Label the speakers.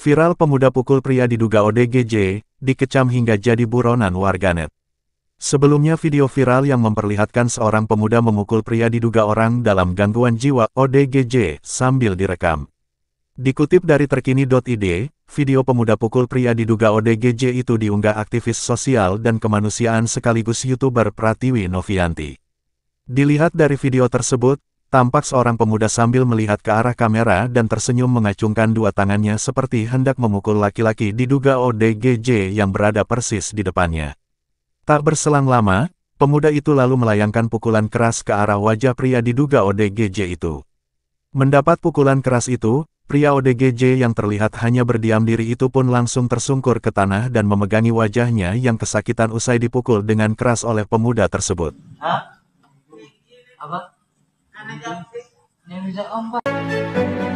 Speaker 1: Viral pemuda pukul pria diduga ODGJ, dikecam hingga jadi buronan warganet. Sebelumnya video viral yang memperlihatkan seorang pemuda memukul pria diduga orang dalam gangguan jiwa ODGJ sambil direkam. Dikutip dari terkini.id, video pemuda pukul pria diduga ODGJ itu diunggah aktivis sosial dan kemanusiaan sekaligus YouTuber Pratiwi Novianti. Dilihat dari video tersebut, tampak seorang pemuda sambil melihat ke arah kamera dan tersenyum mengacungkan dua tangannya seperti hendak memukul laki-laki diduga ODGJ yang berada persis di depannya. Tak berselang lama, pemuda itu lalu melayangkan pukulan keras ke arah wajah pria diduga ODGJ itu. Mendapat pukulan keras itu, pria ODGJ yang terlihat hanya berdiam diri itu pun langsung tersungkur ke tanah dan memegangi wajahnya yang kesakitan usai dipukul dengan keras oleh pemuda tersebut.
Speaker 2: Hah? apa? Anak Yang bisa ombak.